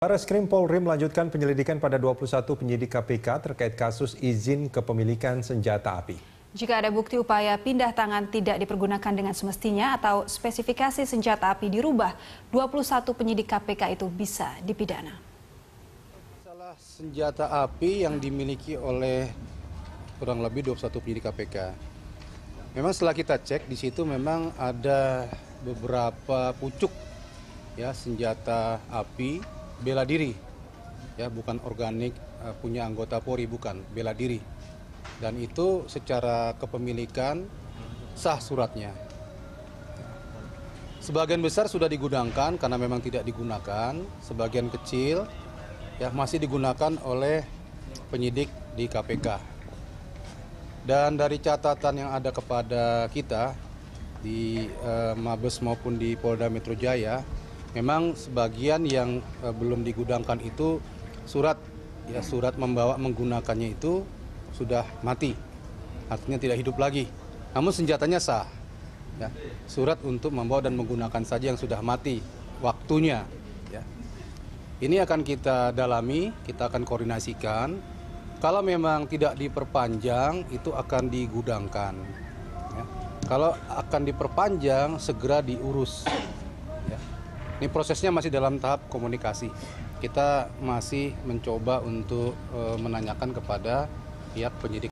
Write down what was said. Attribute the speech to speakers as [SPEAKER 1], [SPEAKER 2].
[SPEAKER 1] Baris krim Polri melanjutkan penyelidikan pada 21 penyidik KPK terkait kasus izin kepemilikan senjata api.
[SPEAKER 2] Jika ada bukti upaya pindah tangan tidak dipergunakan dengan semestinya atau spesifikasi senjata api dirubah, 21 penyidik KPK itu bisa dipidana. Salah
[SPEAKER 1] senjata api yang dimiliki oleh kurang lebih 21 penyidik KPK. Memang setelah kita cek di situ memang ada beberapa pucuk ya senjata api bela diri ya bukan organik eh, punya anggota Polri bukan bela diri dan itu secara kepemilikan sah suratnya sebagian besar sudah digunakan karena memang tidak digunakan sebagian kecil ya masih digunakan oleh penyidik di KPK dan dari catatan yang ada kepada kita di eh, Mabes maupun di Polda Metro Jaya memang sebagian yang uh, belum digudangkan itu surat ya surat membawa menggunakannya itu sudah mati artinya tidak hidup lagi namun senjatanya sah ya surat untuk membawa dan menggunakan saja yang sudah mati waktunya ya ini akan kita dalami kita akan koordinasikan kalau memang tidak diperpanjang itu akan digudangkan ya. kalau akan diperpanjang segera diurus ya ini prosesnya masih dalam tahap komunikasi.
[SPEAKER 2] Kita masih mencoba untuk eh, menanyakan kepada pihak penyidik